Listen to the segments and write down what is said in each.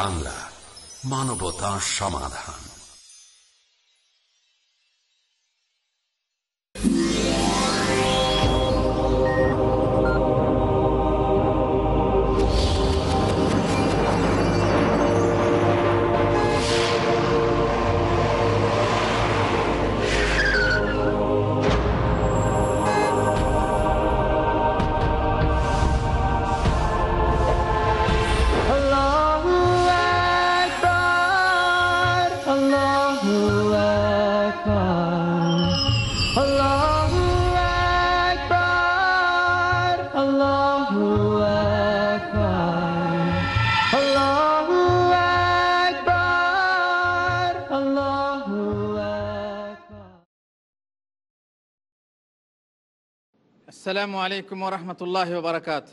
বাংলা মানবতা সমাধান আসসালামু আলাইকুম রহমতুল্লাহ বারকাত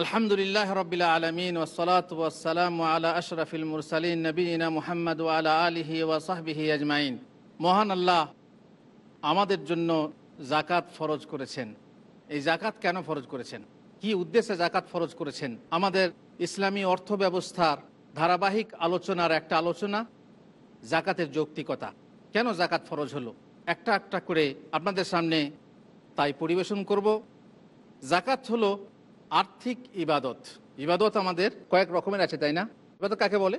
আলহামদুলিল্লাহ রবিল আলমিন ওসলাত ওসালাম আলা আশরাফিল মুরসালিন নবীনা মুহাম্মদ আলা আলিহি ওয়াসাহবিহি আজমাইন মহান আল্লাহ আমাদের জন্য জাকাত ফরজ করেছেন এই জাকাত কেন ফরজ করেছেন কি উদ্দেশ্যে জাকাত ফরজ করেছেন আমাদের ইসলামী অর্থ ব্যবস্থার ধারাবাহিক আলোচনার একটা আলোচনা জাকাতের যৌক্তিকতা কেন জাকাত ফরজ হলো একটা একটা করে আপনাদের সামনে তাই পরিবেশন করব জাকাত হলো আর্থিক ইবাদত ইবাদত আমাদের কয়েক রকমের আছে তাই না ইবাদত কাকে বলে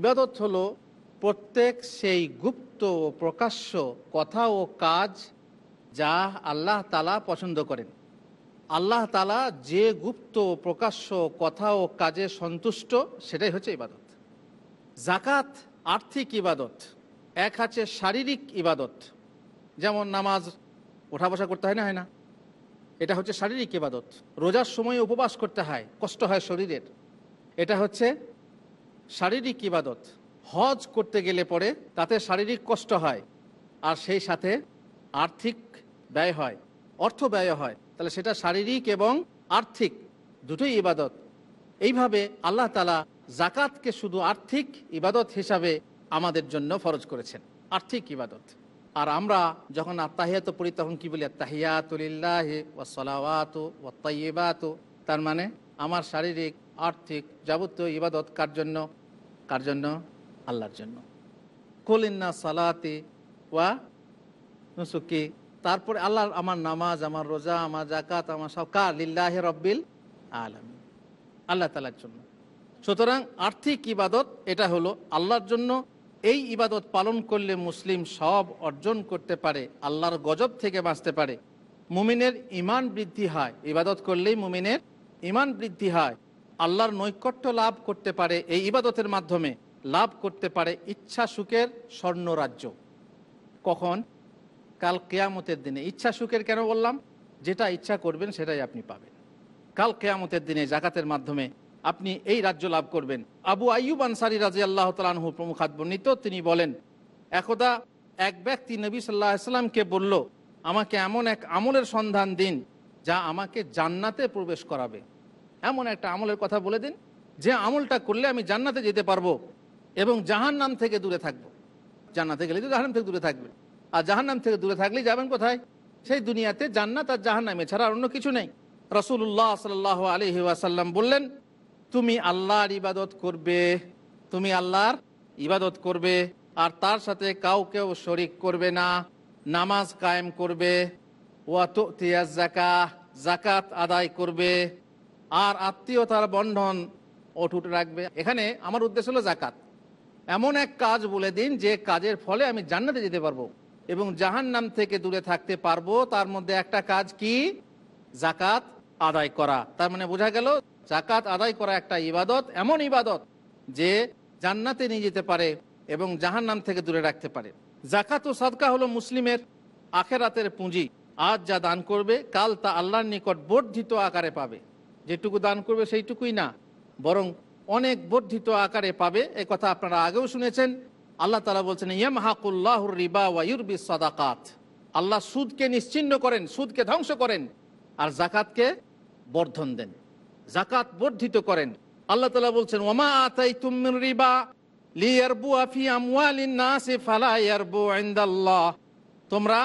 ইবাদত হলো প্রত্যেক সেই গুপ্ত ও প্রকাশ্য কথা ও কাজ যা আল্লাহ তালা পছন্দ করেন আল্লাহ তালা যে গুপ্ত প্রকাশ্য কথা ও কাজে সন্তুষ্ট সেটাই হচ্ছে ইবাদত জাকাত আর্থিক ইবাদত এক আছে শারীরিক ইবাদত যেমন নামাজ ওঠা বসা করতে হয় না হয় না এটা হচ্ছে শারীরিক ইবাদত রোজার সময় উপবাস করতে হয় কষ্ট হয় শরীরের এটা হচ্ছে শারীরিক ইবাদত হজ করতে গেলে পরে তাতে শারীরিক কষ্ট হয় আর সেই সাথে আর্থিক ব্যয় হয় অর্থ ব্যয় হয় তাহলে সেটা শারীরিক এবং আর্থিক দুটোই ইবাদত এইভাবে আল্লাহ তালা জাকাতকে শুধু আর্থিক ইবাদত হিসাবে আমাদের জন্য ফরজ করেছেন আর্থিক ইবাদত আর আমরা যখন আত্মাহিয়াত পড়ি তখন কি বলি আত্মাহিয়াতুলিল্লাহ ও ওয়াত্তাইবাত তার মানে আমার শারীরিক আর্থিক যাবতীয় ইবাদত কার জন্য কার জন্য আল্লাহর জন্য কলিন্না সালাতি ওয়া নুসুকি তারপরে আল্লাহর আমার নামাজ আমার রোজা আমার জাকাত আমার সব কা লিল্লাহ রব্বিল আলম আল্লাহ তালার জন্য সুতরাং আর্থিক ইবাদত এটা হলো আল্লাহর জন্য এই ইবাদত পালন করলে মুসলিম সব অর্জন করতে পারে আল্লাহর গজব থেকে বাঁচতে পারে মুমিনের ইমান বৃদ্ধি হয় ইবাদত করলেই মুমিনের ইমান বৃদ্ধি হয় আল্লাহর নৈকট্য লাভ করতে পারে এই ইবাদতের মাধ্যমে লাভ করতে পারে ইচ্ছা সুখের স্বর্ণরাজ্য কখন কাল কেয়ামতের দিনে ইচ্ছা সুখের কেন বললাম যেটা ইচ্ছা করবেন সেটাই আপনি পাবেন কাল কেয়ামতের দিনে জাকাতের মাধ্যমে আপনি এই রাজ্য লাভ করবেন আবু আয়ুব আনসারি রাজি আল্লাহ তালাহু প্রমুখ বর্ণিত তিনি বলেন একদা এক ব্যক্তি নবী সাল্লাহ ইসলামকে বলল আমাকে এমন এক আমলের সন্ধান দিন যা আমাকে জান্নাতে প্রবেশ করাবে এমন একটা আমলের কথা বলে দিন যে আমলটা করলে আমি জান্নাতে যেতে পারবো এবং জাহান নাম থেকে দূরে থাকবো জান্নাতে গেলে তো জাহান্নাম থেকে দূরে থাকবে আর জাহান্নাম থেকে দূরে থাকলে যাবেন কোথায় সেই দুনিয়াতে জান্নাত আর জাহান্নামে ছাড়া অন্য কিছু নেই রসুল্লাহ সাল আলহি ওয়াসাল্লাম বললেন তুমি আল্লাহর ইবাদত করবে তুমি আল্লাহর ইবাদত করবে আর তার সাথে কাউকেও শরিক করবে না নামাজ কায়েম করবে ওয়াতিয়া জাকা জাকাত আদায় করবে আর আত্মীয়তার বন্ধন অটুট রাখবে এখানে আমার উদ্দেশ্য হলো জাকাত এমন এক কাজ বলে দিন যে কাজের ফলে আমি জান্নাতে যেতে পারবো এবং জাহান নাম থেকে দূরে থাকতে পারবো তার মধ্যে একটা কাজ কি জাকাত আদায় করা তার মানে বোঝা গেল জাকাত আদায় করা একটা ইবাদত এমন ইবাদত যে জান্নাতে নিয়ে যেতে পারে এবং জাহান নাম থেকে দূরে রাখতে পারে জাকাত ও সাদকা হলো মুসলিমের আখেরাতের পুঁজি আজ যা দান করবে কাল তা আল্লাহর নিকট বর্ধিত আকারে পাবে যেটুকু দান করবে সেইটুকুই না বরং অনেক বর্ধিত আকারে পাবে এ কথা আপনারা আগেও শুনেছেন আল্লাহ তালা বলছেন ইয়ম হাকুল্লাহুর রিবা ওয়াইরবি সাদাকাত আল্লাহ সুদকে নিশ্চিন্ন করেন সুদকে ধ্বংস করেন আর জাকাতকে বর্ধন দেন জাকাত বর্ধিত করেন আল্লাহ তালা বলছেন ওমা আতাই তুমিন রিবা তোমরা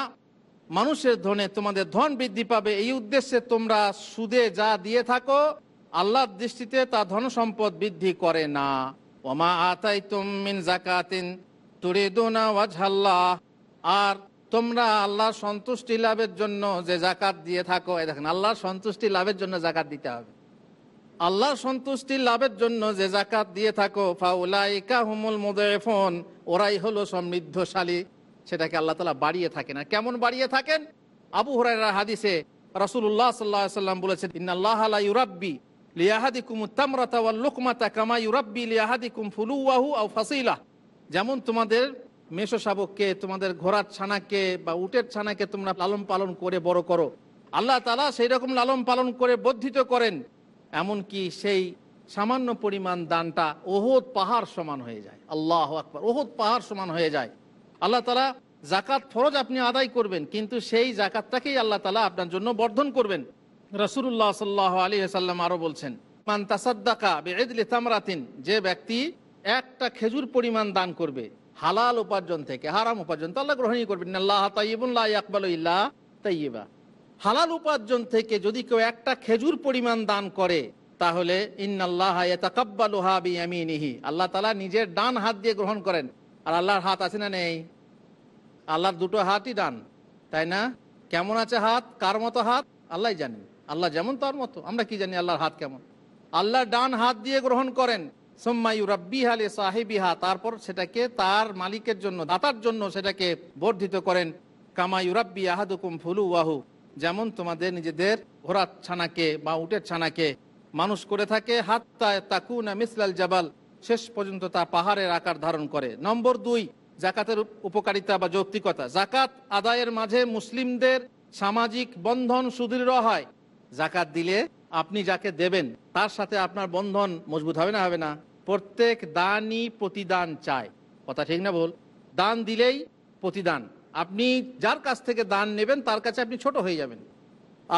মানুষের ধনে তোমাদের ধন বৃদ্ধি পাবে এই উদ্দেশ্যে তোমরা সুদে যা দিয়ে থাকো আল্লাহর দৃষ্টিতে তা ধন সম্পদ বৃদ্ধি করে না ওমা আতাই তুমিন জাকাতিন তুরিদুনা ওয়াজহাল্লাহ আর তোমরা আল্লাহর সন্তুষ্টি লাভের জন্য যে জাকাত দিয়ে থাকো দেখেন আল্লাহর সন্তুষ্টি লাভের জন্য জাকাত দিতে হবে আল্লাহ সন্তুষ্টি লাভের জন্য যে জাকাত দিয়ে থাকো ফাউলাইকা হুমুল মুদেফোন ওরাই হলো সমৃদ্ধশালী সেটাকে আল্লাহ তালা বাড়িয়ে থাকে না কেমন বাড়িয়ে থাকেন আবু হরাইরা হাদিসে রসুল্লাহ সাল্লা সাল্লাম বলেছেন ইন্নাল্লাহ আলা ইউরাব্বি লিয়াহাদিকুম উত্তামরাতা লুকমাতা কামা ইউরাব্বি লিয়াহাদিকুম ফুলুয়াহু আউ ফাসিলা যেমন তোমাদের মেষো শাবককে তোমাদের ঘোড়ার ছানাকে বা উটের ছানাকে তোমরা লালন পালন করে বড় করো আল্লাহ তালা সেইরকম রকম লালন পালন করে বর্ধিত করেন এমনকি সেই সামান্য পরিমাণ দানটা ওহদ পাহাড় সমান হয়ে যায় আল্লাহ আকবর ওহদ পাহাড় সমান হয়ে যায় আল্লাহ তালা জাকাত ফরজ আপনি আদায় করবেন কিন্তু সেই জাকাতটাকেই আল্লাহ তালা আপনার জন্য বর্ধন করবেন রসুল্লাহ সাল্লাহ আলী সাল্লাম আরও বলছেন যে ব্যক্তি একটা খেজুর পরিমাণ দান করবে হালাল উপার্জন থেকে হারাম উপার্জন তো আল্লাহ গ্রহণই করবেন আল্লাহ তাইবুল্লাহ আকবাল তাইবা হালাল উপার্জন থেকে যদি কেউ একটা খেজুর পরিমাণ দান করে তাহলে আল্লাহ তালা নিজের ডান হাত দিয়ে গ্রহণ করেন আর আল্লাহর হাত আছে না নেই আল্লাহর দুটো হাতই ডান তাই না কেমন আছে হাত কার মতো হাত আল্লাহ জানেন আল্লাহ যেমন তার মতো আমরা কি জানি আল্লাহর হাত কেমন আল্লাহ ডান হাত দিয়ে গ্রহণ করেন হালে তারপর সেটাকে তার মালিকের জন্য দাতার জন্য সেটাকে বর্ধিত করেন কামায়ু আহাদুকুম ফুলু ওয়াহু যেমন তোমাদের নিজেদের ঘোড়ার ছানাকে বা উটের ছানাকে মানুষ করে থাকে হাত তাকুনা মিসলাল জাবাল শেষ পর্যন্ত তা পাহাড়ের আকার ধারণ করে নম্বর দুই জাকাতের উপকারিতা বা যৌক্তিকতা জাকাত আদায়ের মাঝে মুসলিমদের সামাজিক বন্ধন সুদৃঢ় হয় জাকাত দিলে আপনি যাকে দেবেন তার সাথে আপনার বন্ধন মজবুত হবে না হবে না প্রত্যেক দানই প্রতিদান চায় কথা ঠিক না বল দান দিলেই প্রতিদান আপনি যার কাছ থেকে দান নেবেন তার কাছে আপনি ছোট হয়ে যাবেন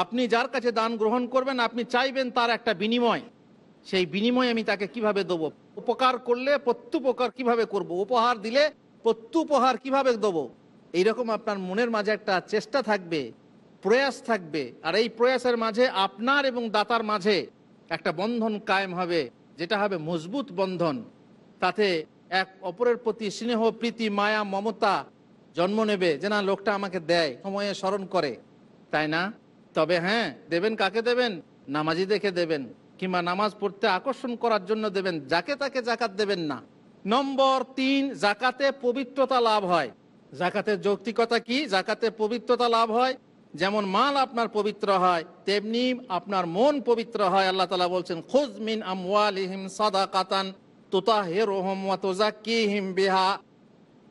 আপনি যার কাছে দান গ্রহণ করবেন আপনি চাইবেন তার একটা বিনিময় সেই বিনিময় আমি তাকে কিভাবে দেব উপকার করলে প্রত্যুপকার কিভাবে করব। উপহার দিলে প্রত্যুপহার কিভাবে দেব এইরকম আপনার মনের মাঝে একটা চেষ্টা থাকবে প্রয়াস থাকবে আর এই প্রয়াসের মাঝে আপনার এবং দাতার মাঝে একটা বন্ধন কায়েম হবে যেটা হবে মজবুত বন্ধন তাতে এক অপরের প্রতি স্নেহ প্রীতি মায়া মমতা জন্ম নেবে যে না লোকটা আমাকে দেয় সময়ে স্মরণ করে তাই না তবে হ্যাঁ দেবেন কাকে দেবেন নামাজি দেখে দেবেন কিংবা নামাজ পড়তে আকর্ষণ করার জন্য দেবেন যাকে তাকে জাকাত দেবেন না নম্বর তিন জাকাতে পবিত্রতা লাভ হয় জাকাতের যৌক্তিকতা কি জাকাতে পবিত্রতা লাভ হয় যেমন মাল আপনার পবিত্র হয় তেমনি আপনার মন পবিত্র হয় আল্লাহ তালা বলছেন খুজমিন আমওয়ালিহিম সাদা কাতান তোতা হে রোহম বিহা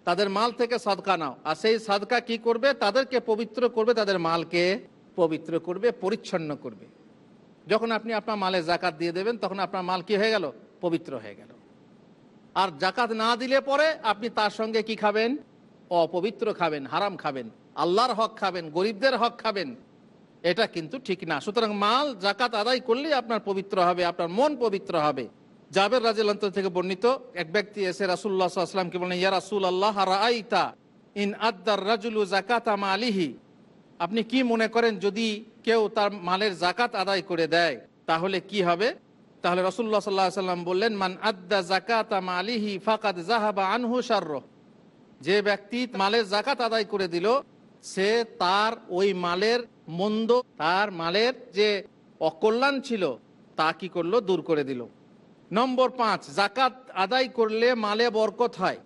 তাদের মাল থেকে সাদকা নাও আর সেই সাদকা কি করবে তাদেরকে পবিত্র করবে তাদের মালকে পবিত্র করবে পরিচ্ছন্ন করবে যখন আপনি আপনার মালে জাকাত দিয়ে দেবেন তখন আপনার মাল কি হয়ে গেল পবিত্র হয়ে গেল আর জাকাত না দিলে পরে আপনি তার সঙ্গে কি খাবেন অপবিত্র খাবেন হারাম খাবেন আল্লাহর হক খাবেন গরিবদের হক খাবেন এটা কিন্তু ঠিক না সুতরাং মাল জাকাত আদায় করলেই আপনার পবিত্র হবে আপনার মন পবিত্র হবে জাবের রাজিল থেকে বর্ণিত এক ব্যক্তি এসে রাসুল্লাহ আসলামকে বলেন ইয়া রাসুল আল্লাহ রাইতা ইন আদার রাজুলু জাকাত আলিহি আপনি কি মনে করেন যদি কেউ তার মালের জাকাত আদায় করে দেয় তাহলে কি হবে তাহলে রসুল্লা সাল্লা সাল্লাম বললেন মান আদা জাকাত আলিহি ফাকাদ জাহাবা আনহু সার যে ব্যক্তি মালের জাকাত আদায় করে দিল সে তার ওই মালের মন্দ তার মালের যে অকল্যাণ ছিল তা কি করলো দূর করে দিল নম্বর পাঁচ জাকাত আদায় করলে মালে বরকত হয়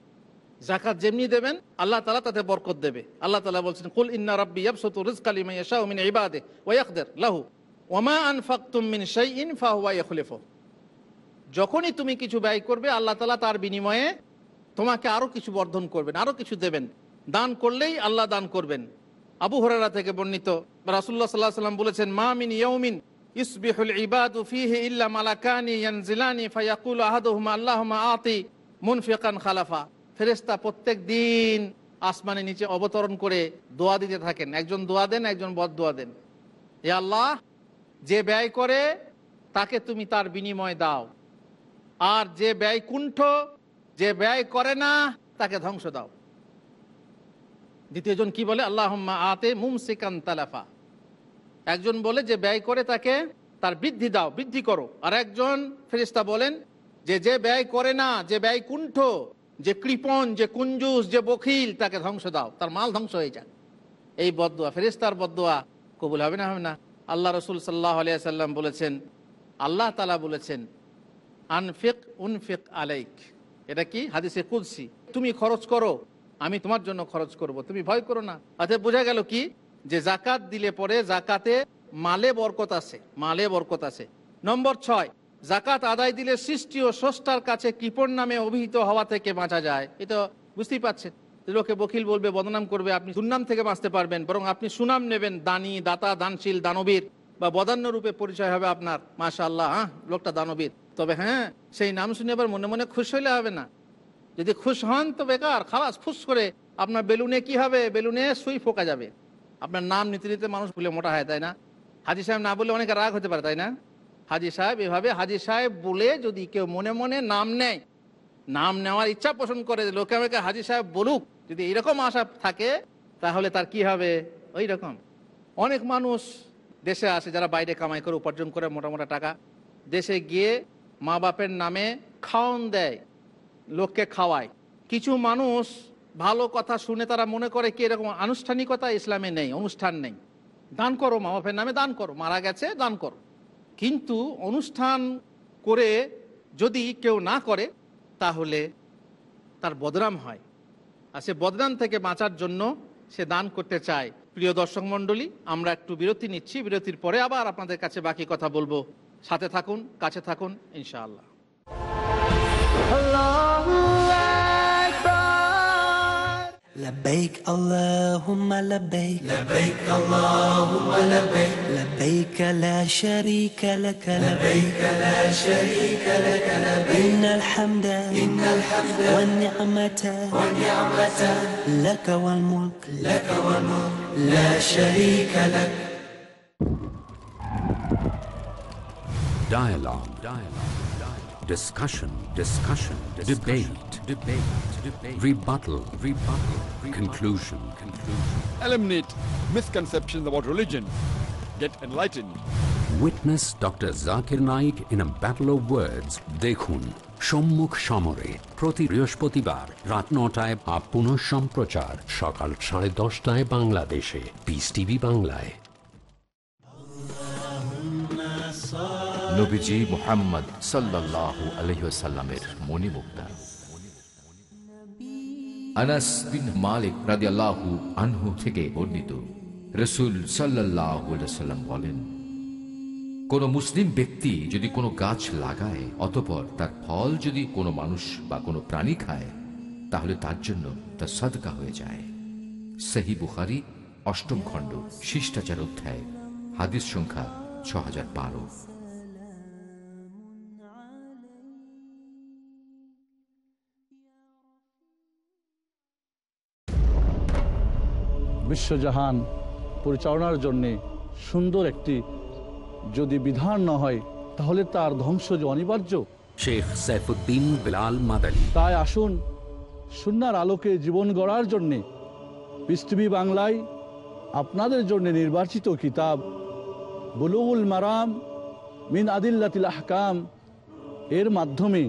জাকাত যেমনি দেবেন আল্লাহ তালা তাতে বরকত দেবে আল্লাহ তালা বলছেন কুল ইন্না রব্বি ইয়াবসুতু রিজকালি মান ইবাদে ওয়া লাহু ওমা মা আনফাকতুম মিন শাইইন যখনই তুমি কিছু ব্যয় করবে আল্লাহ তালা তার বিনিময়ে তোমাকে আরও কিছু বর্ধন করবেন আরও কিছু দেবেন দান করলেই আল্লাহ দান করবেন আবু হরারা থেকে বর্ণিত রাসুল্লাহ সাল্লাহ সাল্লাম বলেছেন মা মিন ইয়ৌমিন ইসবিহুল ইবাদু ফিহি ইল্লা মালাকানি ইয়ানজিলানি ফায়াকুল আহাদুহুমা আল্লাহুমা আতি মুনফিকান খালাফা ফেরেশতা প্রত্যেক দিন আসমানের নিচে অবতরণ করে দোয়া দিতে থাকেন একজন দোয়া দেন একজন বদদোয়া দেন এ আল্লাহ যে ব্যয় করে তাকে তুমি তার বিনিময় দাও আর যে ব্যয় কুণ্ঠ যে ব্যয় করে না তাকে ধ্বংস দাও দ্বিতীয়জন কি বলে আল্লাহ আতে মুমসিকান তালাফা একজন বলে যে ব্যয় করে তাকে তার বৃদ্ধি দাও বৃদ্ধি করো আর একজন ফেরিস্তা বলেন যে যে ব্যয় করে না যে ব্যয় কুণ্ঠ যে কৃপন যে কুঞ্জুস যে বখিল তাকে ধ্বংস দাও তার মাল ধ্বংস হয়ে যাক এই বদোয়া ফেরিস্তার বদোয়া কবুল হবে না হবে না আল্লাহ রসুল সাল্লাহ আলিয়াল্লাম বলেছেন আল্লাহ তালা বলেছেন আনফিক উনফিক আলাইক এটা কি হাদিসে কুলসি তুমি খরচ করো আমি তোমার জন্য খরচ করব তুমি ভয় করো না আচ্ছা বোঝা গেল কি যে জাকাত দিলে পরে জাকাতে মালে বরকত আছে মালে বরকত আছে নম্বর ছয় জাকাত আদায় দিলে সৃষ্টি ও সষ্টার কাছে কৃপণ নামে অভিহিত হওয়া থেকে বাঁচা যায় এটা বুঝতেই পারছেন লোকে বকিল বলবে বদনাম করবে আপনি দুর্নাম থেকে বাঁচতে পারবেন বরং আপনি সুনাম নেবেন দানি দাতা দানশীল দানবীর বা বদান্য রূপে পরিচয় হবে আপনার মাশা আল্লাহ হ্যাঁ লোকটা দানবীর তবে হ্যাঁ সেই নাম শুনে আবার মনে মনে খুশ হইলে হবে না যদি খুশ হন তো বেকার খালাস ফুস করে আপনার বেলুনে কি হবে বেলুনে সুই ফোকা যাবে আপনার নাম নিতে নিতে মানুষ ভুলে মোটা হয় তাই না হাজি সাহেব না বলে অনেকে রাগ হতে পারে তাই না হাজি সাহেব এভাবে হাজি সাহেব বলে যদি কেউ মনে মনে নাম নেয় নাম নেওয়ার ইচ্ছা পোষণ করে লোকে আমাকে হাজি সাহেব বলুক যদি এরকম আশা থাকে তাহলে তার কি হবে ওই রকম অনেক মানুষ দেশে আসে যারা বাইরে কামাই করে উপার্জন করে মোটামোটা টাকা দেশে গিয়ে মা বাপের নামে খাওন দেয় লোককে খাওয়ায় কিছু মানুষ ভালো কথা শুনে তারা মনে করে কি এরকম আনুষ্ঠানিকতা ইসলামে নেই অনুষ্ঠান নেই দান করো মা বাপের নামে দান করো মারা গেছে দান করো কিন্তু অনুষ্ঠান করে যদি কেউ না করে তাহলে তার বদনাম হয় আর সে বদনাম থেকে বাঁচার জন্য সে দান করতে চায় প্রিয় দর্শক মণ্ডলী আমরা একটু বিরতি নিচ্ছি বিরতির পরে আবার আপনাদের কাছে বাকি কথা বলবো সাথে থাকুন কাছে থাকুন ইনশাআল্লাহ لبيك اللهم لبيك لبيك اللهم لبيك لبيك لا شريك لك لبيك لا شريك لك لبيك إن الحمد إن الحمد والنعمة والنعمة لك والملك لك والملك لا شريك لك Dialogue. Dialogue. Discussion. Discussion. Discussion. Debate. debate, debate rebuttal, rebuttal, rebuttal conclusion, conclusion, eliminate misconceptions about religion, get enlightened. Witness Dr. Zakir Naik in a battle of words. Dekhun, সম্মুখ সমরে প্রতি বৃহস্পতিবার রাত নটায় বা পুনঃ সম্প্রচার সকাল সাড়ে দশটায় বাংলাদেশে পিস টিভি বাংলায় নবীজি মোহাম্মদ সাল্লাহ আলহিসাল্লামের মণিমুক্তা আনাস বিন মালিক আল্লাহ আনহু থেকে বর্ণিত রসুল সাল্লাহ সাল্লাম বলেন কোন মুসলিম ব্যক্তি যদি কোনো গাছ লাগায় অতপর তার ফল যদি কোনো মানুষ বা কোনো প্রাণী খায় তাহলে তার জন্য তা সদকা হয়ে যায় সেহি বুখারি অষ্টম খণ্ড শিষ্টাচার অধ্যায় হাদিস সংখ্যা ছ হাজার বারো বিশ্বজাহান পরিচালনার জন্যে সুন্দর একটি যদি বিধান না হয় তাহলে তার ধ্বংস যে অনিবার্য শেখ সাইফুদ্দিন বিলাল মাদানী তাই আসুন সুনার আলোকে জীবন গড়ার জন্যে পৃথিবী বাংলায় আপনাদের জন্য নির্বাচিত কিতাব বুলুল মারাম মিন আদিল্লাতিল আহকাম এর মাধ্যমে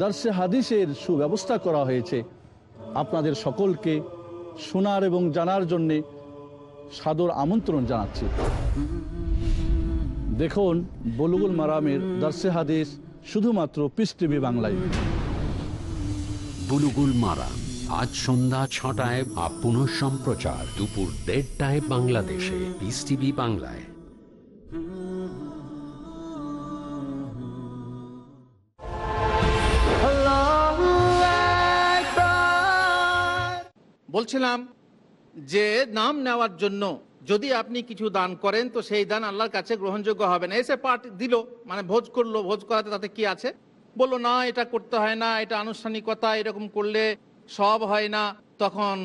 দর্শে হাদিসের সুব্যবস্থা করা হয়েছে আপনাদের সকলকে শোনার এবং জানার জন্যে সাদর আমন্ত্রণ জানাচ্ছি দেখুন বলুগুল মারামের দর্শে হাদিস শুধুমাত্র পিস টিভি বাংলায় বুলুগুল মারাম আজ সন্ধ্যা ছটায় আপন সম্প্রচার দুপুর দেড়টায় বাংলাদেশে পিস টিভি বাংলায় বলছিলাম যে নাম নেওয়ার জন্য যদি আপনি কিছু দান করেন তো সেই দান আল্লাহর কাছে গ্রহণযোগ্য হবে না এসে পাঠ দিল মানে ভোজ করলো ভোজ করাতে তাতে কি আছে বললো না এটা করতে হয় না এটা আনুষ্ঠানিকতা এরকম করলে সব হয় না তখন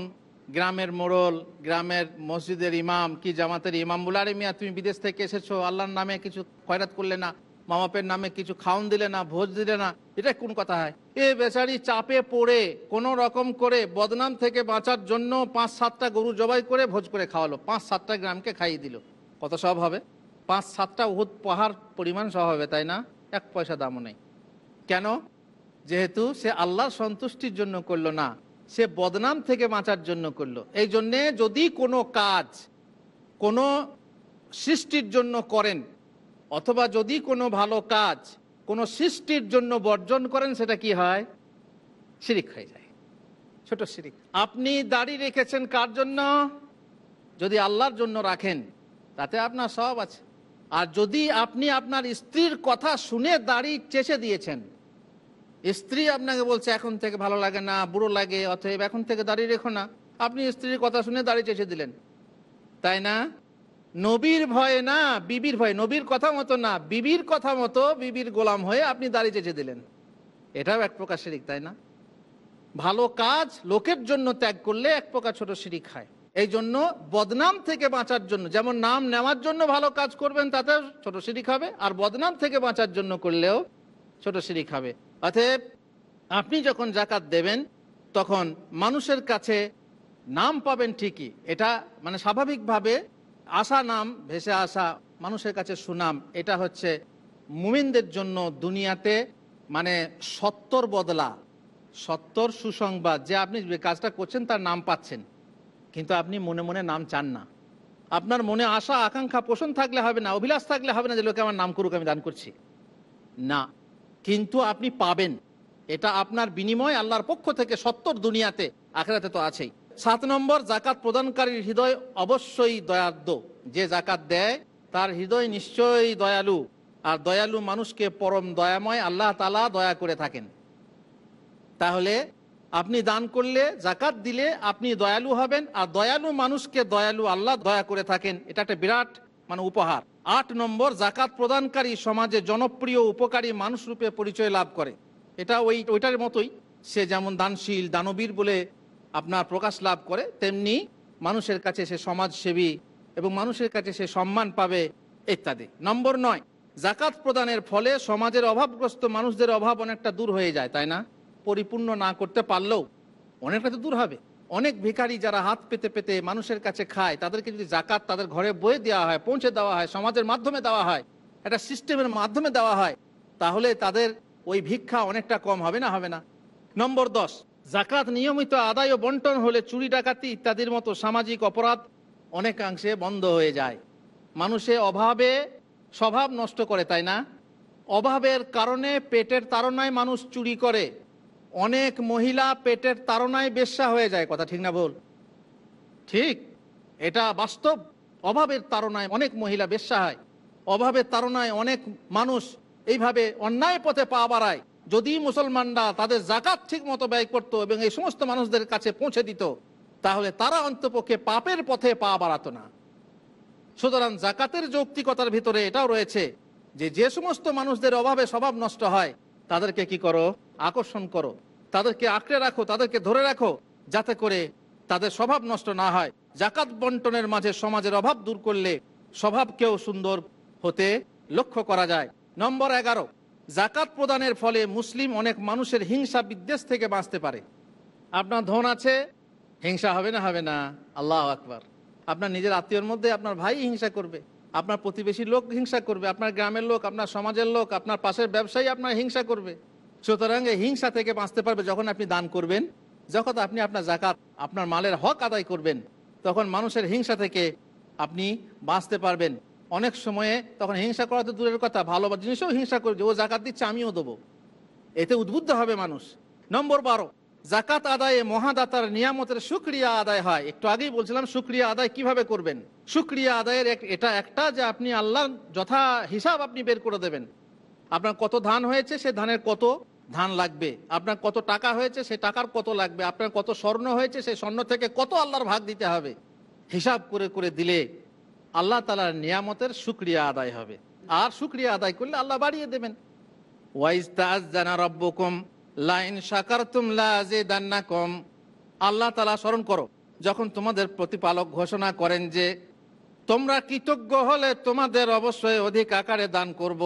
গ্রামের মোড়ল গ্রামের মসজিদের ইমাম কি জামাতের ইমাম বলে আরে মিয়া তুমি বিদেশ থেকে এসেছো আল্লাহর নামে কিছু খয়রাত করলে না মামাপের নামে কিছু খাওন দিলে না ভোজ দিলে না এটা কোন কথা হয় এ বেচারি চাপে পড়ে কোনো রকম করে বদনাম থেকে বাঁচার জন্য পাঁচ সাতটা গরু জবাই করে ভোজ করে খাওয়ালো পাঁচ সাতটা গ্রামকে খাইয়ে দিল কত সব হবে পাঁচ সাতটা উহুদ পাহাড় পরিমাণ সব হবে তাই না এক পয়সা দামও নেই কেন যেহেতু সে আল্লাহর সন্তুষ্টির জন্য করলো না সে বদনাম থেকে বাঁচার জন্য করলো এই জন্যে যদি কোনো কাজ কোনো সৃষ্টির জন্য করেন অথবা যদি কোনো ভালো কাজ কোনো সৃষ্টির জন্য বর্জন করেন সেটা কি হয় সিরিক হয়ে যায় ছোট শিরিক আপনি দাড়ি রেখেছেন কার জন্য যদি আল্লাহর জন্য রাখেন তাতে আপনার সব আছে আর যদি আপনি আপনার স্ত্রীর কথা শুনে দাড়ি চেষে দিয়েছেন স্ত্রী আপনাকে বলছে এখন থেকে ভালো লাগে না বুড়ো লাগে অথবা এখন থেকে দাড়ি রেখো না আপনি স্ত্রীর কথা শুনে দাড়ি চেষে দিলেন তাই না নবীর ভয়ে না বিবির ভয়ে নবীর কথা মতো না বিবির কথা মতো বিবির গোলাম হয়ে আপনি দাড়ি চেঁচে দিলেন এটাও এক প্রকার শিরিক তাই না ভালো কাজ লোকের জন্য ত্যাগ করলে এক প্রকার ছোট শিরিক খায় এই জন্য বদনাম থেকে বাঁচার জন্য যেমন নাম নেওয়ার জন্য ভালো কাজ করবেন তাতে ছোট শিরিক হবে আর বদনাম থেকে বাঁচার জন্য করলেও ছোট শিরিক হবে অতএব আপনি যখন জাকাত দেবেন তখন মানুষের কাছে নাম পাবেন ঠিকই এটা মানে স্বাভাবিকভাবে আসা নাম ভেসে আসা মানুষের কাছে সুনাম এটা হচ্ছে মুমিনদের জন্য দুনিয়াতে মানে সত্তর বদলা সত্তর সুসংবাদ যে আপনি যে কাজটা করছেন তার নাম পাচ্ছেন কিন্তু আপনি মনে মনে নাম চান না আপনার মনে আশা আকাঙ্ক্ষা পোষণ থাকলে হবে না অভিলাষ থাকলে হবে না যে লোকে আমার নাম করুক আমি দান করছি না কিন্তু আপনি পাবেন এটা আপনার বিনিময় আল্লাহর পক্ষ থেকে সত্তর দুনিয়াতে আখেরাতে তো আছেই সাত নম্বর জাকাত প্রদানকারীর হৃদয় অবশ্যই দয়ার্দ যে জাকাত দেয় তার হৃদয় নিশ্চয়ই দয়ালু আর দয়ালু মানুষকে পরম দয়াময় আল্লাহ তালা দয়া করে থাকেন তাহলে আপনি দান করলে জাকাত দিলে আপনি দয়ালু হবেন আর দয়ালু মানুষকে দয়ালু আল্লাহ দয়া করে থাকেন এটা একটা বিরাট মানে উপহার আট নম্বর জাকাত প্রদানকারী সমাজে জনপ্রিয় উপকারী মানুষ রূপে পরিচয় লাভ করে এটা ওই ওইটার মতোই সে যেমন দানশীল দানবীর বলে আপনার প্রকাশ লাভ করে তেমনি মানুষের কাছে সে সমাজসেবী এবং মানুষের কাছে সে সম্মান পাবে ইত্যাদি নম্বর নয় জাকাত প্রদানের ফলে সমাজের অভাবগ্রস্ত মানুষদের অভাব অনেকটা দূর হয়ে যায় তাই না পরিপূর্ণ না করতে পারলেও অনেকটা তো দূর হবে অনেক ভিখারি যারা হাত পেতে পেতে মানুষের কাছে খায় তাদেরকে যদি জাকাত তাদের ঘরে বয়ে দেওয়া হয় পৌঁছে দেওয়া হয় সমাজের মাধ্যমে দেওয়া হয় একটা সিস্টেমের মাধ্যমে দেওয়া হয় তাহলে তাদের ওই ভিক্ষা অনেকটা কম হবে না হবে না নম্বর দশ জাকাত নিয়মিত আদায় ও বন্টন হলে চুরি ডাকাতি ইত্যাদির মতো সামাজিক অপরাধ অনেকাংশে বন্ধ হয়ে যায় মানুষে অভাবে স্বভাব নষ্ট করে তাই না অভাবের কারণে পেটের তারনায় মানুষ চুরি করে অনেক মহিলা পেটের তারনায় বেশ্যা হয়ে যায় কথা ঠিক না বল ঠিক এটা বাস্তব অভাবের তারনায় অনেক মহিলা বেশ্যা হয় অভাবের তারনায় অনেক মানুষ এইভাবে অন্যায় পথে পা বাড়ায় যদি মুসলমানরা তাদের জাকাত ঠিক মতো ব্যয় করত এবং এই সমস্ত মানুষদের কাছে পৌঁছে দিত তাহলে তারা অন্তপক্ষে পাপের পথে পা বাড়াত না সুতরাং জাকাতের যৌক্তিকতার ভিতরে এটাও রয়েছে যে যে সমস্ত মানুষদের অভাবে স্বভাব নষ্ট হয় তাদেরকে কি করো আকর্ষণ করো তাদেরকে আঁকড়ে রাখো তাদেরকে ধরে রাখো যাতে করে তাদের স্বভাব নষ্ট না হয় জাকাত বন্টনের মাঝে সমাজের অভাব দূর করলে স্বভাবকেও সুন্দর হতে লক্ষ্য করা যায় নম্বর এগারো জাকাত প্রদানের ফলে মুসলিম অনেক মানুষের হিংসা বিদ্বেষ থেকে বাঁচতে পারে আপনার ধন আছে হিংসা হবে না হবে না আল্লাহ আকবার আপনার নিজের আত্মীয়র মধ্যে আপনার ভাই হিংসা করবে আপনার প্রতিবেশী লোক হিংসা করবে আপনার গ্রামের লোক আপনার সমাজের লোক আপনার পাশের ব্যবসায়ী আপনার হিংসা করবে সুতরাং এই হিংসা থেকে বাঁচতে পারবে যখন আপনি দান করবেন যখন আপনি আপনার জাকাত আপনার মালের হক আদায় করবেন তখন মানুষের হিংসা থেকে আপনি বাঁচতে পারবেন অনেক সময়ে তখন হিংসা করা তো দূরের কথা ভালো জিনিসও হিংসা করবে ও জাকাত দিচ্ছে আমিও দেবো এতে উদ্বুদ্ধ হবে মানুষ নম্বর বারো জাকাত আদায়ে মহাদাতার নিয়ামতের সুক্রিয়া আদায় হয় একটু আগেই বলছিলাম সুক্রিয়া আদায় কিভাবে করবেন সুক্রিয়া আদায়ের এটা একটা যে আপনি আল্লাহ যথা হিসাব আপনি বের করে দেবেন আপনার কত ধান হয়েছে সে ধানের কত ধান লাগবে আপনার কত টাকা হয়েছে সে টাকার কত লাগবে আপনার কত স্বর্ণ হয়েছে সে স্বর্ণ থেকে কত আল্লাহর ভাগ দিতে হবে হিসাব করে করে দিলে আল্লাহ তালার নিয়ামতের সুক্রিয়া আদায় হবে আর সুক্রিয়া আদায় করলে আল্লাহ বাড়িয়ে দেবেন ওয়াইজ তাজ জানা রব্বকুম লাইন সাকার তুমলা যে দান্না কম আল্লাহ তালা স্মরণ করো যখন তোমাদের প্রতিপালক ঘোষণা করেন যে তোমরা কৃতজ্ঞ হলে তোমাদের অবশ্যই অধিক আকারে দান করব।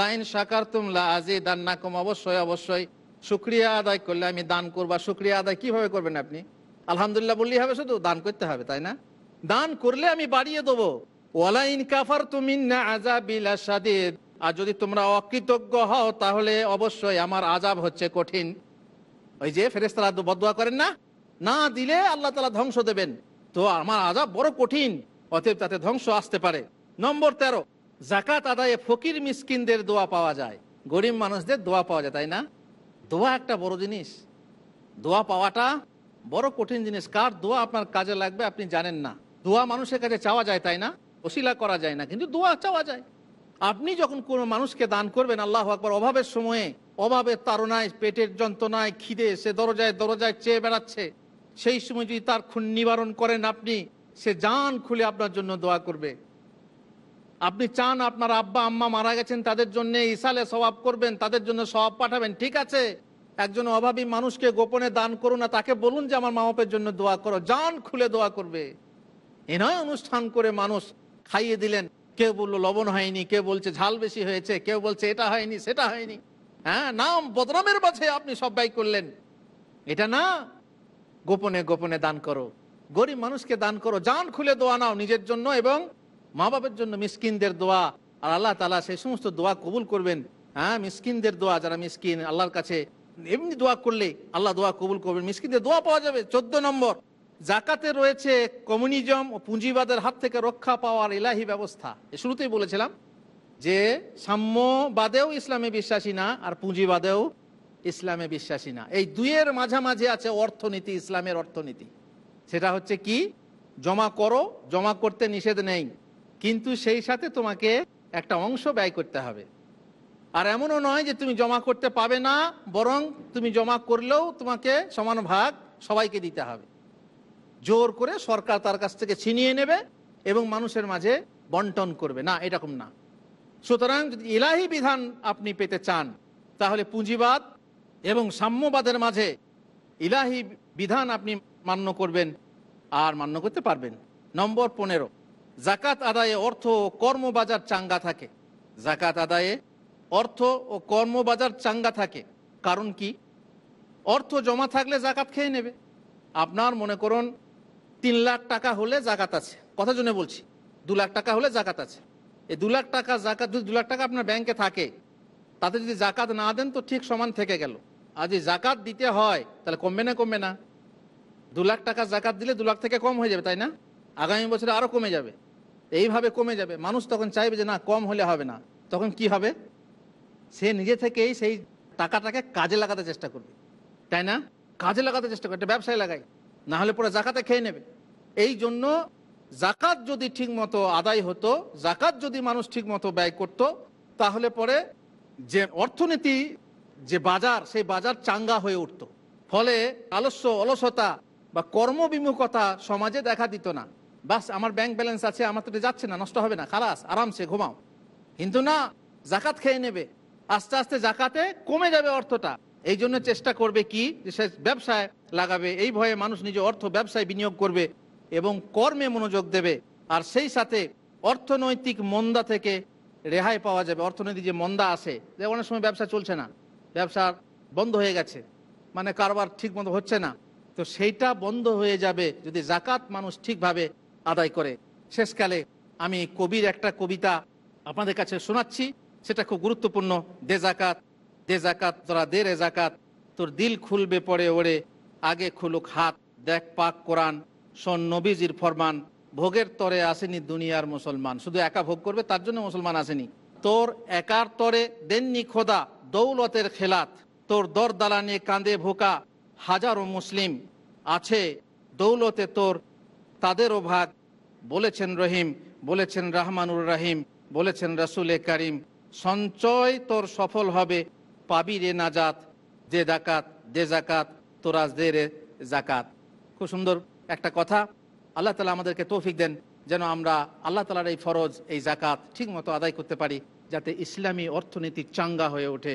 লাইন সাকার তুমলা আজি দান না কম অবশ্যই অবশ্যই সুক্রিয়া আদায় করলে আমি দান করবো সুক্রিয়া আদায় কিভাবে করবেন আপনি আলহামদুলিল্লাহ বললেই হবে শুধু দান করতে হবে তাই না দান করলে আমি বাড়িয়ে দেবো ওয়ালাইন কাফার তুমি না আজাবিলা সাদিদ আর যদি তোমরা অকৃতজ্ঞ হও তাহলে অবশ্যই আমার আজাব হচ্ছে কঠিন ওই যে ফেরেস্তারা বদুয়া করেন না না দিলে আল্লাহ তালা ধ্বংস দেবেন তো আমার আজাব বড় কঠিন অতএব তাতে ধ্বংস আসতে পারে নম্বর তেরো জাকাত আদায়ে ফকির মিসকিনদের দোয়া পাওয়া যায় গরিব মানুষদের দোয়া পাওয়া যায় তাই না দোয়া একটা বড় জিনিস দোয়া পাওয়াটা বড় কঠিন জিনিস কার দোয়া আপনার কাজে লাগবে আপনি জানেন না দোয়া মানুষের কাছে চাওয়া যায় তাই না ওসিলা করা যায় না কিন্তু দোয়া চাওয়া যায় আপনি যখন কোনো মানুষকে দান করবেন আল্লাহ আকবর অভাবের সময়ে অভাবের তারণায় পেটের যন্ত্রণায় খিদে সে দরজায় দরজায় চেয়ে বেড়াচ্ছে সেই সময় যদি তার খুন নিবারণ করেন আপনি সে জান খুলে আপনার জন্য দোয়া করবে আপনি চান আপনার আব্বা আম্মা মারা গেছেন তাদের জন্য ইসালে স্বভাব করবেন তাদের জন্য স্বভাব পাঠাবেন ঠিক আছে একজন অভাবী মানুষকে গোপনে দান করুন না তাকে বলুন যে আমার মা বাপের জন্য দোয়া করো জান খুলে দোয়া করবে এ অনুষ্ঠান করে মানুষ খাইয়ে দিলেন কেউ বললো লবণ হয়নি কেউ বলছে ঝাল বেশি হয়েছে কেউ বলছে এটা হয়নি সেটা হয়নি হ্যাঁ নাম বদনামের মাঝে আপনি সব ব্যয় করলেন এটা না গোপনে গোপনে দান করো গরিব মানুষকে দান করো যান খুলে দোয়া নাও নিজের জন্য এবং মা বাবার জন্য মিসকিনদের দোয়া আর আল্লাহ তালা সেই সমস্ত দোয়া কবুল করবেন হ্যাঁ মিসকিনদের দোয়া যারা মিসকিন আল্লাহর কাছে এমনি দোয়া করলে আল্লাহ দোয়া কবুল করবেন মিসকিনদের দোয়া পাওয়া যাবে চোদ্দ নম্বর জাকাতে রয়েছে কমিউনিজম ও পুঁজিবাদের হাত থেকে রক্ষা পাওয়ার ইলাহি ব্যবস্থা এ শুরুতেই বলেছিলাম যে সাম্যবাদেও ইসলামে বিশ্বাসী না আর পুঁজিবাদেও ইসলামে বিশ্বাসী না এই দুইয়ের মাঝামাঝি আছে অর্থনীতি ইসলামের অর্থনীতি সেটা হচ্ছে কি জমা করো জমা করতে নিষেধ নেই কিন্তু সেই সাথে তোমাকে একটা অংশ ব্যয় করতে হবে আর এমনও নয় যে তুমি জমা করতে পাবে না বরং তুমি জমা করলেও তোমাকে সমান ভাগ সবাইকে দিতে হবে জোর করে সরকার তার কাছ থেকে ছিনিয়ে নেবে এবং মানুষের মাঝে বন্টন করবে না এরকম না সুতরাং যদি ইলাহি বিধান আপনি পেতে চান তাহলে পুঁজিবাদ এবং সাম্যবাদের মাঝে ইলাহি বিধান আপনি মান্য করবেন আর মান্য করতে পারবেন নম্বর পনেরো জাকাত আদায়ে অর্থ ও কর্মবাজার চাঙ্গা থাকে জাকাত আদায়ে অর্থ ও কর্মবাজার চাঙ্গা থাকে কারণ কি অর্থ জমা থাকলে জাকাত খেয়ে নেবে আপনার মনে করুন তিন লাখ টাকা হলে জাকাত আছে কথা জন্য বলছি দু লাখ টাকা হলে জাকাত আছে এই দু লাখ টাকা জাকাত যদি দু লাখ টাকা আপনার ব্যাংকে থাকে তাতে যদি জাকাত না দেন তো ঠিক সমান থেকে গেল আর যদি জাকাত দিতে হয় তাহলে কমবে না কমবে না দু লাখ টাকা জাকাত দিলে দু লাখ থেকে কম হয়ে যাবে তাই না আগামী বছরে আরও কমে যাবে এইভাবে কমে যাবে মানুষ তখন চাইবে যে না কম হলে হবে না তখন কি হবে সে নিজে থেকেই সেই টাকাটাকে কাজে লাগাতে চেষ্টা করবে তাই না কাজে লাগাতে চেষ্টা করবে একটা ব্যবসায় লাগায় না হলে পরে জাকাতে খেয়ে নেবে এই জন্য জাকাত যদি ঠিকমতো আদায় হতো জাকাত যদি মানুষ ঠিকমতো ব্যয় করত তাহলে পরে যে অর্থনীতি যে বাজার সেই বাজার চাঙ্গা হয়ে উঠত ফলে আলস্য অলসতা বা কর্মবিমুখতা সমাজে দেখা দিত না বাস আমার ব্যাংক ব্যালেন্স আছে আমার তো যাচ্ছে না নষ্ট হবে না খালাস আরামসে ঘুমাও কিন্তু না জাকাত খেয়ে নেবে আস্তে আস্তে জাকাতে কমে যাবে অর্থটা এই জন্য চেষ্টা করবে কি সে ব্যবসায় লাগাবে এই ভয়ে মানুষ নিজ অর্থ ব্যবসায় বিনিয়োগ করবে এবং কর্মে মনোযোগ দেবে আর সেই সাথে অর্থনৈতিক মন্দা থেকে রেহাই পাওয়া যাবে অর্থনৈতিক যে মন্দা আসে যে অনেক সময় ব্যবসা চলছে না ব্যবসা বন্ধ হয়ে গেছে মানে কারবার ঠিক মতো হচ্ছে না তো সেইটা বন্ধ হয়ে যাবে যদি জাকাত মানুষ ঠিকভাবে আদায় করে শেষকালে আমি কবির একটা কবিতা আপনাদের কাছে শোনাচ্ছি সেটা খুব গুরুত্বপূর্ণ দে জাকাত দে জাকাত তোরা দে রে জাকাত তোর দিল খুলবে পরে ওরে আগে খুলুক হাত দেখ পাক কোরআন শোন নবীজির ফরমান ভোগের তরে আসেনি দুনিয়ার মুসলমান শুধু একা ভোগ করবে তার জন্য মুসলমান আসেনি তোর একার তরে দেননি খোদা দৌলতের খেলাত তোর দর দালানে কাঁদে ভোকা হাজারো মুসলিম আছে দৌলতে তোর তাদেরও ভাগ বলেছেন রহিম বলেছেন রাহমানুর রাহিম বলেছেন রাসুলে কারিম সঞ্চয় তোর সফল হবে পাবি রে নাজাত যে জাকাত দে জাকাত তোরা দে রে জাকাত খুব সুন্দর একটা কথা আল্লাহ তালা আমাদেরকে তৌফিক দেন যেন আমরা আল্লাহ তালার এই ফরজ এই জাকাত ঠিকমতো আদায় করতে পারি যাতে ইসলামী অর্থনীতি চাঙ্গা হয়ে ওঠে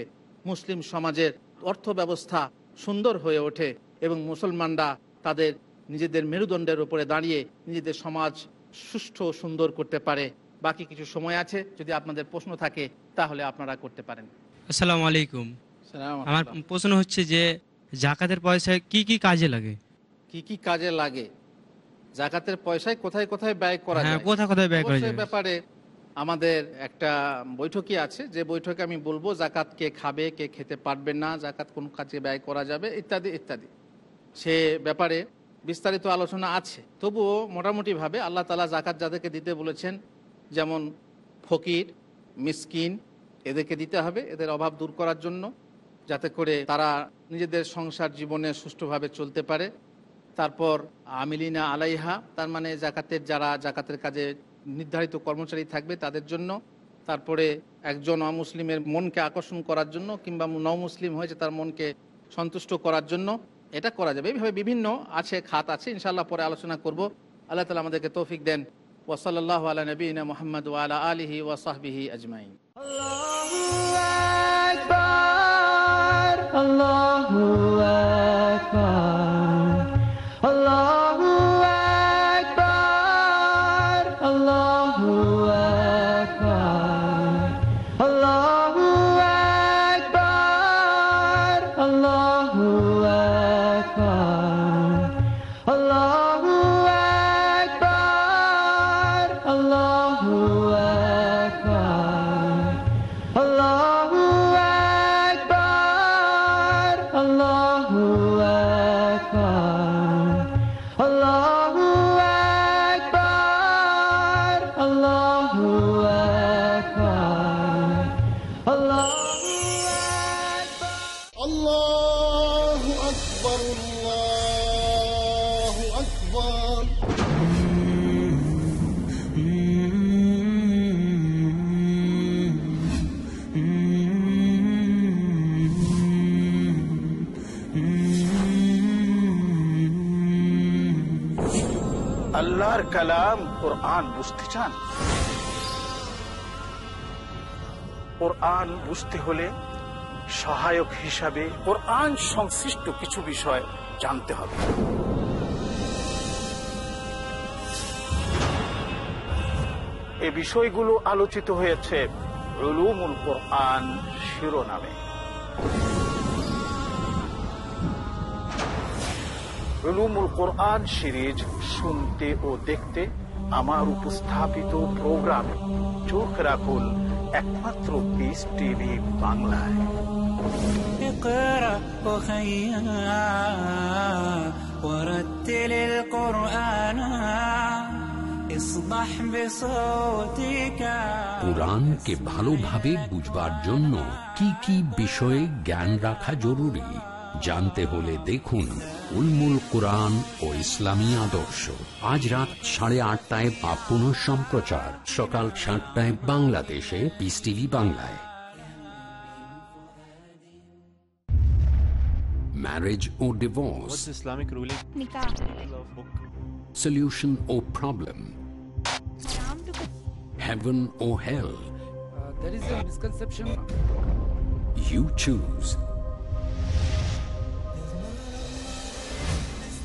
মুসলিম সমাজের অর্থ ব্যবস্থা সুন্দর হয়ে ওঠে এবং মুসলমানরা তাদের নিজেদের মেরুদণ্ডের উপরে দাঁড়িয়ে নিজেদের সমাজ সুষ্ঠ সুন্দর করতে পারে বাকি কিছু সময় আছে যদি আপনাদের প্রশ্ন থাকে তাহলে আপনারা করতে পারেন আসসালামু আলাইকুম আমার প্রশ্ন হচ্ছে যে জাকাতের পয়সায় কি কি কাজে লাগে কি কি কাজে লাগে জাকাতের পয়সায় কোথায় কোথায় ব্যয় করা হ্যাঁ, যায় কোথায় কোথায় ব্যয় করা যায় ব্যাপারে আমাদের একটা বৈঠকই আছে যে বৈঠকে আমি বলবো জাকাত কে খাবে কে খেতে পারবে না জাকাত কোন কাজে ব্যয় করা যাবে ইত্যাদি ইত্যাদি সে ব্যাপারে বিস্তারিত আলোচনা আছে তবুও মোটামুটিভাবে আল্লাহ তালা জাকাত যাদেরকে দিতে বলেছেন যেমন ফকির মিসকিন এদেরকে দিতে হবে এদের অভাব দূর করার জন্য যাতে করে তারা নিজেদের সংসার জীবনে সুষ্ঠুভাবে চলতে পারে তারপর আমিলিনা আলাইহা তার মানে জাকাতের যারা জাকাতের কাজে নির্ধারিত কর্মচারী থাকবে তাদের জন্য তারপরে একজন অমুসলিমের মনকে আকর্ষণ করার জন্য কিংবা ন মুসলিম হয়েছে তার মনকে সন্তুষ্ট করার জন্য এটা করা যাবে এইভাবে বিভিন্ন আছে খাত আছে ইনশাল্লাহ পরে আলোচনা করব আল্লাহ তালা আমাদেরকে তৌফিক দেন ওসলাল্লাহ আলা নবীন মোহাম্মদ ওয়ালা আলহি ওয়াসাহবিহি আজমাইন আল্লাহ Allahu Akbar. কালাম আন বুঝতে চান কোরআন বুঝতে হলে সহায়ক হিসাবে ওর আন সংশ্লিষ্ট কিছু বিষয় জানতে হবে এ বিষয়গুলো আলোচিত হয়েছে রুলুমুল আন শিরোনামে রুমুল কোরআন সিরিজ শুনতে ও দেখতে আমার উপস্থাপিত প্রোগ্রামে চোখ রাখুন একমাত্র টিভি বাংলায় ভালোভাবে বুঝবার জন্য কি বিষয়ে জ্ঞান রাখা জরুরি জানতে হলে দেখুন উলমুল কোরআন ও ইসলামী আদর্শ আজ রাত সাড়ে আটটায় বা পুনঃ সম্প্রচার সকাল সাতটায় বাংলাদেশে পিস টিভি বাংলায় Marriage ম্যারেজ ও divorce Islamic ruling Solution or problem? heaven or hell. Uh, there is a misconception. You choose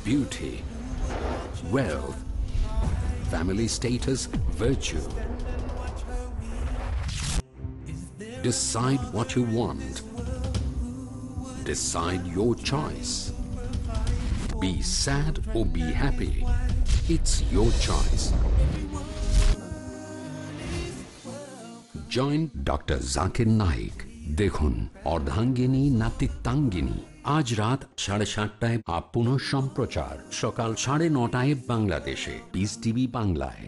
beauty, wealth, family status, virtue. Decide what you want. Decide your choice. Be sad or be happy. It's your choice. Join Dr. Zakir Naik. দেখুন অর্ধাঙ্গিনী নাতিত্বাঙ্গিনী আজ রাত সাড়ে সাতটায় up পুনঃ সম্প্রচার সকাল সাড়ে নটায় বাংলাদেশে পিস টিভি বাংলায়